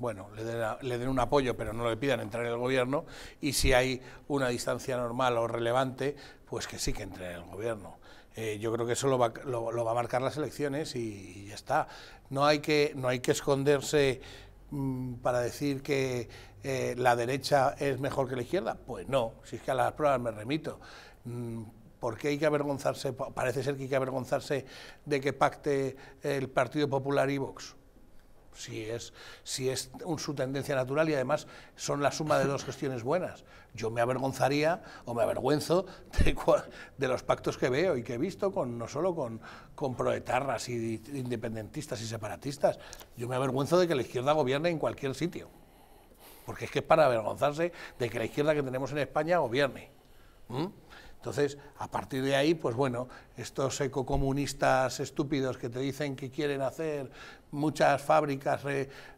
bueno, le den, un apoyo, pero no le pidan entrar en el gobierno, y si hay una distancia normal o relevante, pues que sí que entre en el gobierno. Eh, yo creo que eso lo va, a marcar las elecciones y, ya está. No hay que, no hay que esconderse mm, para decir que eh, la derecha es mejor que la izquierda. Pues no, si es que a las pruebas me remito. Mm, ¿Por qué hay que avergonzarse? Parece ser que hay que avergonzarse de que pacte el Partido Popular y Vox si es, si es su tendencia natural y además son la suma de dos gestiones buenas. Yo me avergonzaría o me avergüenzo de, los pactos que veo y que he visto con, no solo con, con proetarras y independentistas y separatistas, yo me avergüenzo de que la izquierda gobierne en cualquier sitio. Porque es que es para avergonzarse de que la izquierda que tenemos en España gobierne. ¿Mm? Entonces, a partir de ahí, pues bueno, estos ecocomunistas estúpidos que te dicen que quieren hacer muchas fábricas,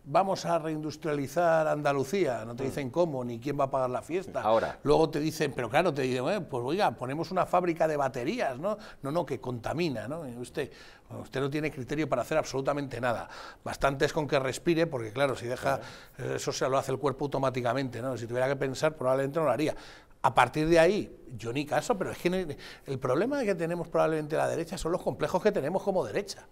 vamos a reindustrializar Andalucía, no te mm. dicen cómo, ni quién va a pagar la fiesta. Ahora. Luego te dicen, pero claro, te dicen, eh, pues oiga, ponemos una fábrica de baterías, ¿no? No, no, que contamina, ¿no? Usted, usted no tiene criterio para hacer absolutamente nada. Bastante es con que respire, porque claro, si deja, eso se lo hace el cuerpo automáticamente, ¿no? Si tuviera que pensar, probablemente no lo haría. A partir de ahí, yo ni caso, pero es que el problema que tenemos probablemente la derecha son los complejos que tenemos como derecha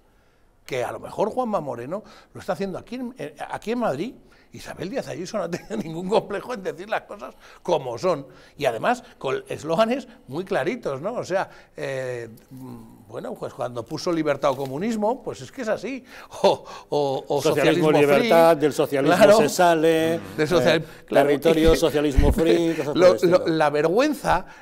que a lo mejor Juanma Moreno lo está haciendo aquí en, eh, aquí en Madrid. Isabel Díaz Ayuso no tiene ningún complejo en decir las cosas como son. Y además con eslóganes muy claritos, ¿no? O sea, eh, bueno, pues cuando puso libertad o comunismo, pues es que es así. O, socialismo, libertad, del socialismo se sale, eh, territorio, socialismo free. la vergüenza